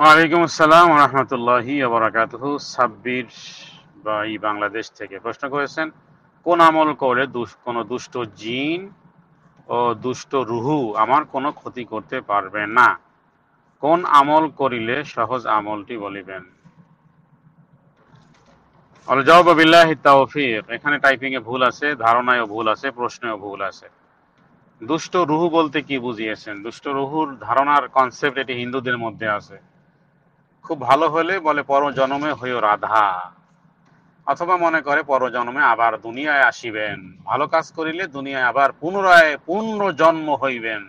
ওয়ালাইকুম আসসালাম রহমতুল্লাহি আবরাকাত সাব্বির ভাই বাংলাদেশ থেকে প্রশ্ন করেছেন কোন আমল করলে কোনো দুষ্ট জিন ও দুষ্ট রুহু আমার কোনো ক্ষতি করতে পারবে না কোন আমল করিলে সহজ আমলটি বলিবেন তাওফিক এখানে টাইপিং এ ভুল আছে ধারণায়ও ভুল আছে প্রশ্নেও ভুল আছে দুষ্ট রুহু বলতে কি বুঝিয়েছেন দুষ্ট রুহুর ধারণার কনসেপ্ট এটি হিন্দুদের মধ্যে আছে খুব ভালো হলে বলে পরজন্মে হইও রাধা অথবা মনে করে পরজন্মে আবার দুনিয়ায় আসিবেন ভালো কাজ করিলে দুনিয়ায় আবার পুনরায় পুনর্জন্ম হইবেন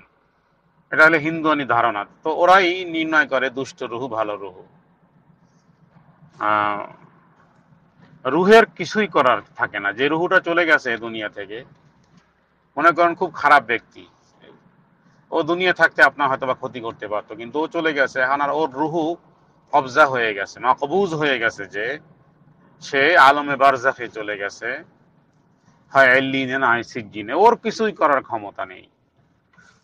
এটা হলে হিন্দু ধারণা তো ওরাই নির্ণয় করে দুষ্ট রুহু ভালো রুহু রুহের কিছুই করার থাকে না যে রুহুটা চলে গেছে দুনিয়া থেকে মনে করেন খুব খারাপ ব্যক্তি ও দুনিয়া থাকতে আপনার হয়তো বা ক্ষতি করতে পারতো কিন্তু ও চলে গেছে এখন আর ওর রুহু কবজা হয়ে গেছে মাকবুজ হয়ে গেছে যে সে আলমে বারজাফে চলে গেছে হয় এল্লিনে না সিজিনে ওর কিছুই করার ক্ষমতা নেই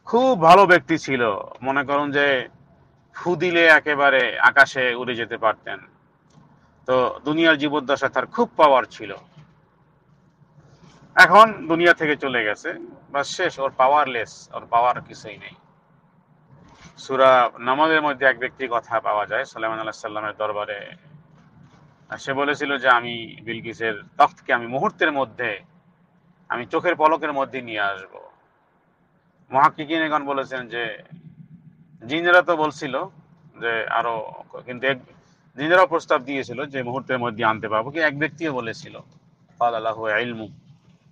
খুব ভালো ব্যক্তি ছিল মনে করুন যে ফুদিলে একেবারে আকাশে উড়ে যেতে পারতেন তো দুনিয়ার জীবদ্দশা তার খুব পাওয়ার ছিল এখন দুনিয়া থেকে চলে গেছে বা শেষ ওর পাওয়ারলেস ওর পাওয়ার কিছুই নেই সুরা নামাজের মধ্যে এক ব্যক্তি কথা পাওয়া যায় সালেমান আল্লাহ সাল্লামের দরবারে সে বলেছিল যে আমি বিলকিসের তখকে আমি মুহূর্তের মধ্যে আমি চোখের পলকের মধ্যে নিয়ে আসবো মহাকিগণ বলেছেন যে জিনরা তো বলছিল যে আরো কিন্তু এক প্রস্তাব দিয়েছিল যে মুহূর্তের মধ্যে আনতে পারবো কি এক ব্যক্তিও বলেছিল আল্লাহ ইলমু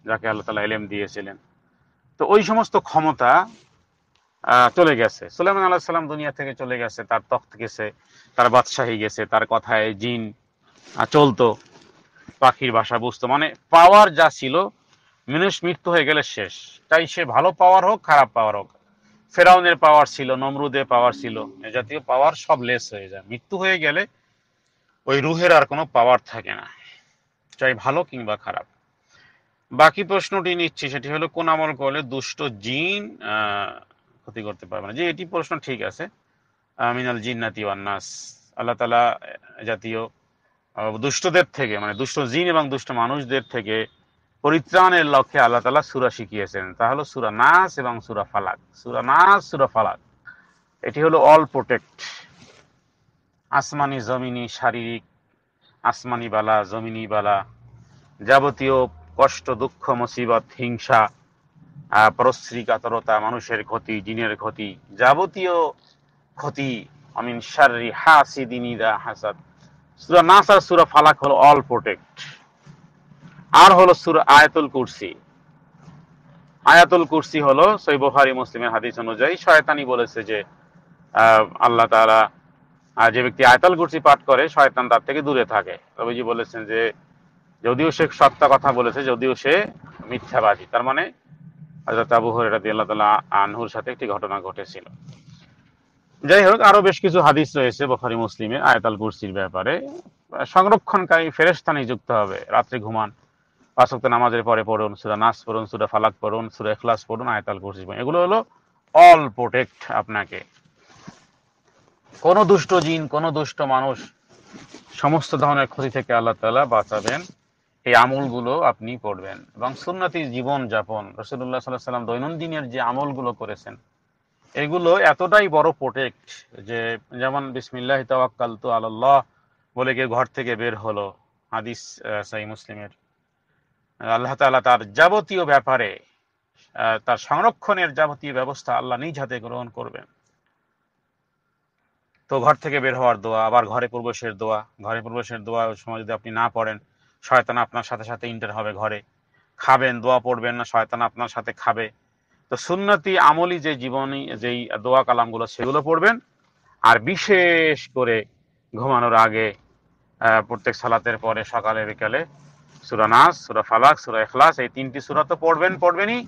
যাকে আল্লাহ তালা এলেম দিয়েছিলেন তো ওই সমস্ত ক্ষমতা চলে গেছে সুলেমান আল্লাহ সাল্লাম দুনিয়া থেকে চলে গেছে তার তখত গেছে তার বাদশাহী গেছে তার কথায় জিন চলতো পাখির ভাষা বুঝতো মানে পাওয়ার যা ছিল মিনুষ মৃত্যু হয়ে গেলে শেষ তাই সে ভালো পাওয়ার হোক খারাপ পাওয়ার হোক ফেরাউনের পাওয়ার ছিল নমরুদের পাওয়ার ছিল এ জাতীয় পাওয়ার সব লেস হয়ে যায় মৃত্যু হয়ে গেলে ওই রুহের আর কোনো পাওয়ার থাকে না চাই ভালো কিংবা খারাপ বাকি প্রশ্নটি নিচ্ছি সেটি হলো কোন আমল করলে দুষ্ট জিন ক্ষতি করতে পারবে না যে এটি প্রশ্ন ঠিক আছে মিনাল জিন্নাতি ওয়ান্নাস আল্লাহ তালা জাতীয় দুষ্টদের থেকে মানে দুষ্ট জিন এবং দুষ্ট মানুষদের থেকে পরিত্রাণের লক্ষ্যে আল্লাহ তালা সুরা শিখিয়েছেন তা হলো সুরা নাস এবং সুরা ফালাক সুরা নাস সুরা ফালাক এটি হলো অল প্রোটেক্ট আসমানি জমিনি শারীরিক আসমানি বালা জমিনি বালা যাবতীয় কষ্ট দুঃখ মুসিবত হিংসা পরশ্রী কাতরতা মানুষের ক্ষতি জিনের ক্ষতি যাবতীয় ক্ষতি আমিন শারি হাসিদিনিরা হাসাদ সুরা নাসার আর সুরা ফালাক হলো অল প্রোটেক্ট আর হলো সুরা আয়াতুল কুরসি আয়াতুল কুরসি হলো সই বোহারি মুসলিমের হাদিস অনুযায়ী শয়তানি বলেছে যে আল্লাহ তারা যে ব্যক্তি আয়তাল কুরসি পাঠ করে শয়তান তার থেকে দূরে থাকে রবিজি বলেছেন যে যদিও সে সত্য কথা বলেছে যদিও সে মিথ্যাবাদী তার মানে আবু আল্লাহ তালা আনহুর সাথে একটি ঘটনা ঘটেছিল যাই হোক বেশ কিছু হাদিস রয়েছে বখারি আয়তাল কুরসির ব্যাপারে সংরক্ষণকারী ফেরেস্তা নিযুক্ত হবে রাত্রে ঘুমান পাশক্ত নামাজের পরে পড়ুন সুরা নাচ পড়ুন সুরা ফালাক পড়ুন সুরা এখলাস পড়ুন আয়তাল কুরসি পড়ুন এগুলো হলো অল প্রোটেক্ট আপনাকে কোনো দুষ্ট জিন কোনো দুষ্ট মানুষ সমস্ত ধরনের ক্ষতি থেকে আল্লাহ তালা বাঁচাবেন এই আমলগুলো আপনি করবেন এবং সুন্নতি জীবন যাপন রসুল্লাহ সাল্লাহ সাল্লাম দৈনন্দিনের যে আমলগুলো করেছেন এগুলো এতটাই বড় প্রোটেক্ট যে যেমন বিসমিল্লাহ তাওয়াক্কাল তু আল্লাহ বলে গিয়ে ঘর থেকে বের হলো হাদিস সাই মুসলিমের আল্লাহ তালা তার যাবতীয় ব্যাপারে তার সংরক্ষণের যাবতীয় ব্যবস্থা আল্লাহ নিজ হাতে গ্রহণ করবেন তো ঘর থেকে বের হওয়ার দোয়া আবার ঘরে প্রবেশের দোয়া ঘরে প্রবেশের দোয়া সময় যদি আপনি না পড়েন শয়তান আপনার সাথে সাথে ইন্টার হবে ঘরে খাবেন দোয়া পড়বেন না শয়তান আপনার সাথে খাবে তো সুন্নতি আমলি যে জীবনী যেই দোয়া কালামগুলো সেগুলো পড়বেন আর বিশেষ করে ঘুমানোর আগে প্রত্যেক সালাতের পরে সকালে বিকালে সুরা সুরা ফালাক সুরা এখলাস এই তিনটি সুরা তো পড়বেন পড়বেনই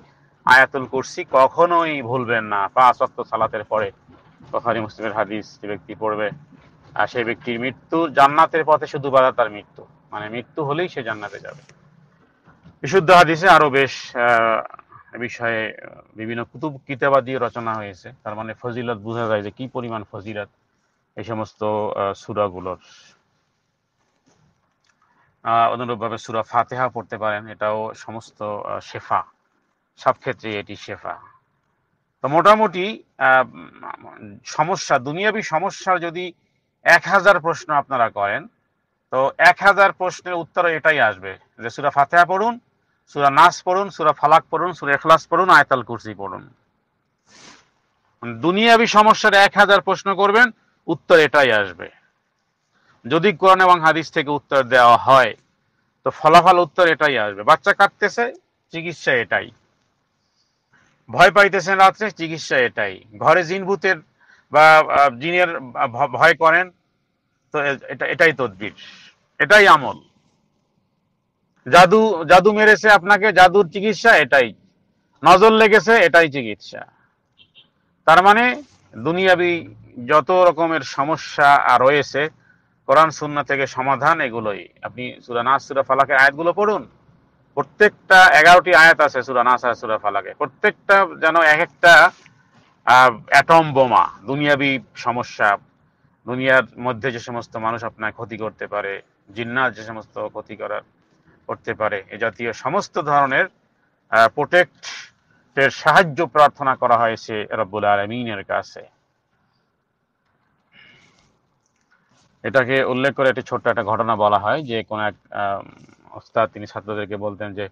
আয়াতুল কুরসি কখনোই ভুলবেন না পাঁচ অক্ত সালাতের পরে বখারি মুসলিমের হাদিস যে ব্যক্তি পড়বে আর সেই ব্যক্তির মৃত্যু জান্নাতের পথে শুধু বাধা তার মৃত্যু মানে মৃত্যু হলেই সে জান্নাতে যাবে বিশুদ্ধ হাদিসে আরো বেশ বিষয়ে বিভিন্ন কুতুব কিতাবাদি রচনা হয়েছে তার মানে ফজিলত বোঝা যায় যে কি পরিমাণ ফজিলত এই সমস্ত সুরাগুলোর অনুরূপভাবে সুরা ফাতেহা পড়তে পারেন এটাও সমস্ত শেফা সব ক্ষেত্রে এটি শেফা তো মোটামুটি সমস্যা দুনিয়াবি সমস্যার যদি এক হাজার প্রশ্ন আপনারা করেন তো এক হাজার প্রশ্নের উত্তর এটাই আসবে যে সুরা ফাতেহা পড়ুন সুরা নাস পড়ুন সুরা ফালাক পড়ুন সুরা এখলাস পড়ুন আয়তাল কুরসি পড়ুন দুনিয়াবি সমস্যার এক হাজার প্রশ্ন করবেন উত্তর এটাই আসবে যদি কোরআন এবং হাদিস থেকে উত্তর দেওয়া হয় তো ফলাফল উত্তর এটাই আসবে বাচ্চা কাটতেছে চিকিৎসা এটাই ভয় পাইতেছেন রাত্রে চিকিৎসা এটাই ঘরে জিনভূতের বা জিনের ভয় করেন তো এটা এটাই তদ্বির এটাই আমল জাদু জাদু মেরেছে আপনাকে জাদুর চিকিৎসা এটাই নজর লেগেছে এটাই চিকিৎসা তার মানে দুনিয়াবি যত রকমের সমস্যা রয়েছে কোরআন শূন্য থেকে সমাধান এগুলোই আপনি সুরা নাস সুরা ফালাকের আয়াতগুলো পড়ুন প্রত্যেকটা এগারোটি আয়াত আছে সুরা নাস আর সুরা ফালাকে প্রত্যেকটা যেন এক একটা অ্যাটম বোমা দুনিয়াবি সমস্যা দুনিয়ার মধ্যে যে সমস্ত মানুষ আপনার ক্ষতি করতে পারে জিন্নাত যে সমস্ত ক্ষতি করার করতে পারে এ জাতীয় সমস্ত ধরনের প্রোটেক্টের সাহায্য প্রার্থনা করা হয়েছে রব্বুল আলমিনের কাছে এটাকে উল্লেখ করে একটি ছোট্ট একটা ঘটনা বলা হয় যে কোন এক ওস্তাদ তিনি ছাত্রদেরকে বলতেন যে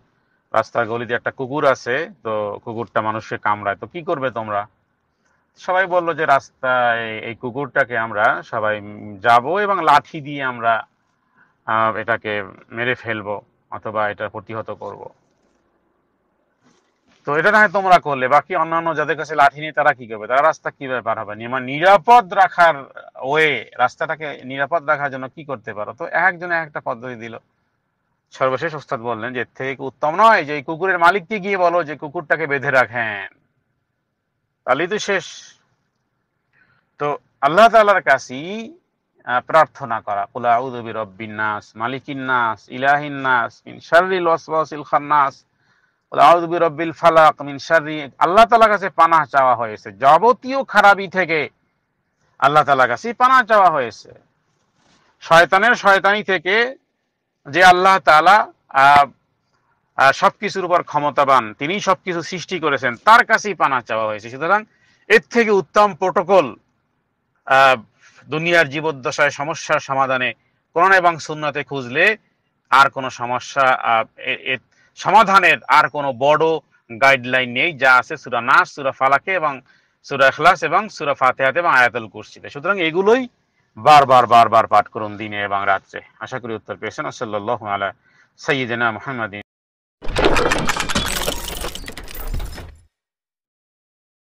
রাস্তার গলিতে একটা কুকুর আছে তো কুকুরটা মানুষকে কামড়ায় তো কি করবে তোমরা সবাই বলল যে রাস্তায় এই কুকুরটাকে আমরা সবাই যাব এবং লাঠি দিয়ে আমরা এটাকে মেরে ফেলবো অথবা এটা প্রতিহত করব তো এটা না হয় তোমরা করলে বাকি অন্যান্য যাদের কাছে লাঠি নেই তারা কি করবে তারা রাস্তা কিভাবে পার হবে মানে নিরাপদ রাখার ওয়ে রাস্তাটাকে নিরাপদ রাখার জন্য কি করতে পারো তো একজনে একটা পদ্ধতি দিল সর্বশেষ ওস্তাদ বললেন যে থেকে উত্তম নয় যে কুকুরের মালিককে গিয়ে বলো যে কুকুরটাকে বেঁধে রাখেন তাহলেই তো শেষ তো আল্লাহ তালার কাছে প্রার্থনা করা কুলা নাস মালিকিন নাস ইলাহিন নাস মিন শারিল ওয়াসওয়াসিল খান্নাস রব্বিল ফালাক মিন শারি আল্লাহ কাছে পানাহ চাওয়া হয়েছে যাবতীয় খারাপি থেকে আল্লাহ তালা কাছে পানাহ চাওয়া হয়েছে শয়তানের শয়তানি থেকে যে আল্লাহ তাআলা সবকিছুর উপর ক্ষমতাবান তিনি সবকিছু সৃষ্টি করেছেন তার কাছেই পানা চাওয়া হয়েছে সুতরাং এর থেকে উত্তম প্রোটোকল দুনিয়ার জীবদ্দশায় সমস্যার সমাধানে কোরআন এবং সুন্নাতে খুঁজলে আর কোনো সমস্যা সমাধানের আর কোনো বড় গাইডলাইন নেই যা আছে সুরা নাস সুরা ফালাকে এবং সুরা এখলাস এবং সুরা ফাতেহাতে এবং আয়াতল কুরসিতে সুতরাং এগুলোই বারবার বারবার পাঠ করুন দিনে এবং রাত্রে আশা করি উত্তর পেয়েছেন আসল্লাহ আলা সঈদিনা মোহাম্মদিন